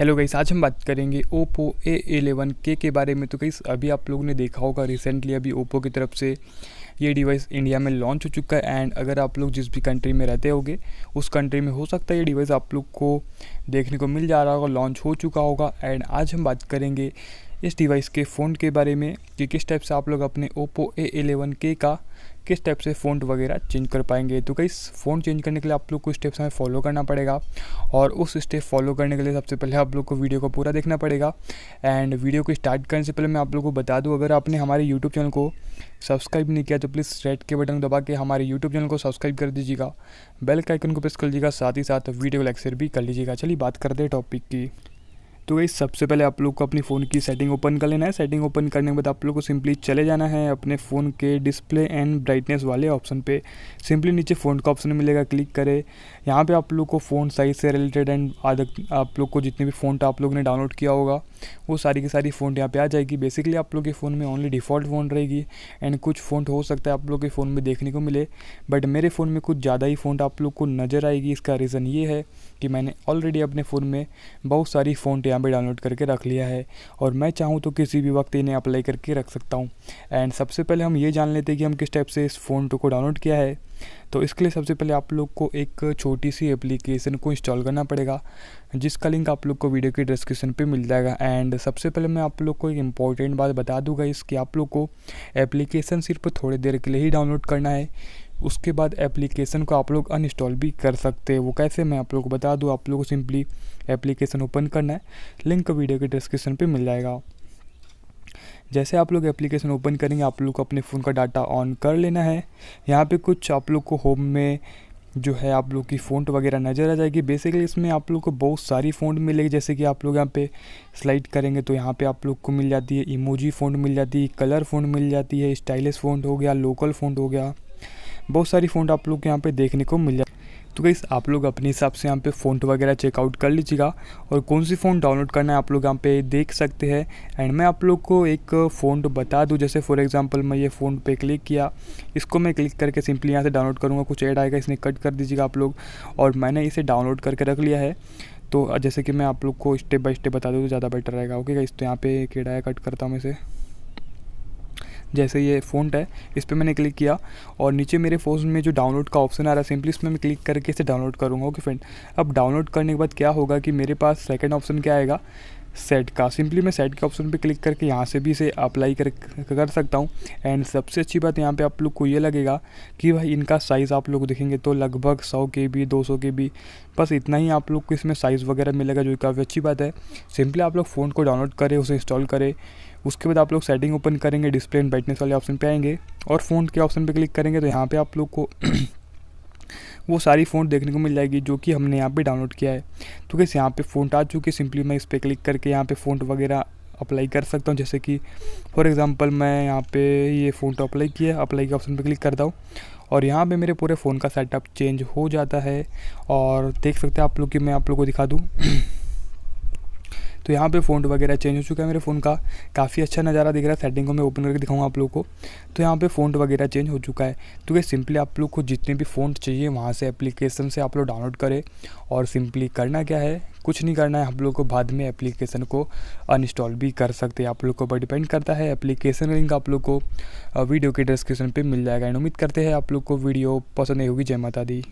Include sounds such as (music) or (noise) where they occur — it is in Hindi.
हेलो गाइस आज हम बात करेंगे ओप्पो ए एलेवन के के बारे में तो गाइस अभी आप लोगों ने देखा होगा रिसेंटली अभी ओप्पो की तरफ से ये डिवाइस इंडिया में लॉन्च हो चुका है एंड अगर आप लोग जिस भी कंट्री में रहते होंगे उस कंट्री में हो सकता है ये डिवाइस आप लोग को देखने को मिल जा रहा होगा लॉन्च हो चुका होगा एंड आज हम बात करेंगे इस डिवाइस के फ़ोन के बारे में कि किस टाइप से आप लोग अपने ओप्पो ए एलेवन के का किस टाइप से फ़ोन वगैरह चेंज कर पाएंगे तो कई फ़ोन चेंज करने के लिए आप लोग को स्टेप्स हमें फॉलो करना पड़ेगा और उस स्टेप फॉलो करने के लिए सबसे पहले आप लोग को वीडियो को पूरा देखना पड़ेगा एंड वीडियो को स्टार्ट करने से पहले मैं आप लोग को बता दूँ अगर आपने हमारे यूट्यूब चैनल को सब्सक्राइब नहीं किया तो प्लीज़ रेड के बटन दबा के हमारे यूट्यूब चैनल को सब्सक्राइब कर दीजिएगा बेल का आइकन को प्रेस कर लीजिएगा साथ ही साथ वीडियो लाइक शेयर भी कर लीजिएगा चलिए बात करते हैं टॉपिक की तो गई सबसे पहले आप लोग को अपनी फ़ोन की सेटिंग ओपन कर लेना है सेटिंग ओपन करने के बाद आप लोग को सिंपली चले जाना है अपने फ़ोन के डिस्प्ले एंड ब्राइटनेस वाले ऑप्शन पे सिंपली नीचे फ़ोन का ऑप्शन मिलेगा क्लिक करें यहाँ पे आप लोग को फ़ोन साइज़ से रिलेटेड एंड आदत आप लोग को जितने भी फ़ोन तो आप लोग ने डाउनलोड किया होगा वो सारी की सारी फ़ोन यहाँ पे आ जाएगी बेसिकली आप लोग के फ़ोन में ओनली डिफ़ॉल्ट फ़ोन रहेगी एंड कुछ फ़ोन हो सकता है आप लोग के फ़ोन में देखने को मिले बट मेरे फ़ोन में कुछ ज़्यादा ही फ़ोन आप लोग को नज़र आएगी इसका रीज़न ये है कि मैंने ऑलरेडी अपने फ़ोन में बहुत सारी फ़ोन यहाँ पर डाउनलोड करके रख लिया है और मैं चाहूँ तो किसी भी वक्त इन्हें अप्लाई करके रख सकता हूँ एंड सबसे पहले हम ये जान लेते हैं कि हम किस टाइप से इस फ़ोन को डाउनलोड किया है तो इसके लिए सबसे पहले आप लोग को एक छोटी सी एप्लीकेशन को इंस्टॉल करना पड़ेगा जिसका लिंक आप लोग को वीडियो के डिस्क्रिप्शन पे मिल जाएगा एंड सबसे पहले मैं आप लोग को एक इम्पॉर्टेंट बात बता दूंगा इसकी आप लोग को एप्लीकेशन सिर्फ थोड़ी देर के लिए ही डाउनलोड करना है उसके बाद एप्लीकेशन को आप लोग अनइंस्टॉल भी कर सकते हैं वो कैसे मैं आप लोग को बता दूँ आप लोग को सिंपली एप्लीकेशन ओपन करना है लिंक वीडियो के डिस्क्रिप्शन पर मिल जाएगा जैसे आप लोग एप्लीकेशन ओपन करेंगे आप लोग को अपने फ़ोन का डाटा ऑन कर लेना है यहाँ पे कुछ आप लोग को होम में जो है आप लोग की फ़ोन वगैरह नज़र आ जाएगी बेसिकली इसमें आप लोग को बहुत सारी फ़ोन मिलेगी जैसे कि आप लोग यहाँ पे स्लाइड करेंगे तो यहाँ पे आप लोग को मिल जाती है इमोजी फ़ोन मिल जाती है कलर फ़ोन मिल जाती है स्टाइलिश फ़ोन हो गया लोकल फ़ोन हो गया बहुत सारी फ़ोन आप लोग को यहाँ पर देखने को मिल जाती तो गई आप लोग अपने हिसाब से यहाँ पे फ़ॉन्ट वगैरह चेकआउट कर लीजिएगा और कौन सी फ़ोन डाउनलोड करना है आप लोग यहाँ पे देख सकते हैं एंड मैं आप लोग को एक फ़ोन बता दूँ जैसे फॉर एग्जांपल मैं ये फ़ोन पे क्लिक किया इसको मैं क्लिक करके सिंपली यहाँ से डाउनलोड करूँगा कुछ ऐड आएगा इसने कट कर दीजिएगा आप लोग और मैंने इसे डाउनलोड करके रख लिया है तो जैसे कि मैं आप लोग को स्टेप बाय स्टेप बता दूँ तो ज़्यादा बेटर रहेगा ओके इस तो यहाँ पे कीड़ा कट करता हूँ इसे जैसे ये फ़ॉन्ट है इस पर मैंने क्लिक किया और नीचे मेरे फ़ोन में जो डाउनलोड का ऑप्शन आ रहा है सिंपली इसमें मैं क्लिक करके इसे डाउनलोड करूँगा ओके फ्रेंड अब डाउनलोड करने के बाद क्या होगा कि मेरे पास सेकेंड ऑप्शन क्या आएगा सेट का सिंपली मैं सेट के ऑप्शन पे क्लिक करके यहाँ से भी इसे अप्लाई कर कर सकता हूँ एंड सबसे अच्छी बात यहाँ पे आप लोग को ये लगेगा कि भाई इनका साइज़ आप लोग देखेंगे तो लगभग सौ के बी दो सौ के बी बस इतना ही आप लोग को इसमें साइज़ वगैरह मिलेगा जो काफ़ी अच्छी बात है सिंपली आप लोग फ़ोन को डाउनलोड करें उसे इंस्टॉल करें उसके बाद आप लोग सेटिंग ओपन करेंगे डिस्प्ले एंड ब्राइटनेस वाले ऑप्शन पर आएंगे और फ़ोन के ऑप्शन पर क्लिक करेंगे तो यहाँ पर आप लोग को (clears throat) वो सारी फ़ोन देखने को मिल जाएगी जो कि हमने यहाँ पे डाउनलोड किया है तो कैसे यहाँ पे फ़ोन आ चुके सिंपली मैं इस पर क्लिक करके यहाँ पे फ़ोन वगैरह अप्लाई कर सकता हूँ जैसे कि फॉर एग्ज़ाम्पल मैं यहाँ पे ये फ़ोन तो अप्लाई किया अप्लाई के ऑप्शन पर क्लिक करता हूँ और यहाँ पर मेरे पूरे फ़ोन का सेटअप चेंज हो जाता है और देख सकते हैं आप लोग कि मैं आप लोग को दिखा दूँ (clears throat) तो यहाँ पे फोन वगैरह चेंज हो चुका है मेरे फ़ोन का काफ़ी अच्छा नज़ारा दिख रहा है सेटिंग को मैं ओपन करके दिखाऊँ आप लोग को तो यहाँ पे फोन वगैरह चेंज हो चुका है तो ये सिंपली आप लोग को जितने भी फ़ोन चाहिए वहाँ से एप्लीकेशन से आप लोग डाउनलोड करें और सिंपली करना क्या है कुछ नहीं करना है आप लोग को बाद में एप्लीकेशन को अनइंस्टॉल भी कर सकते हैं आप लोग को ऊपर डिपेंड करता है एप्लीकेशन लिंक आप लोग को वीडियो के डिस्क्रिप्शन पर मिल जाएगा एंड उम्मीद करते हैं आप लोग को वीडियो पसंद नहीं होगी जय माता दी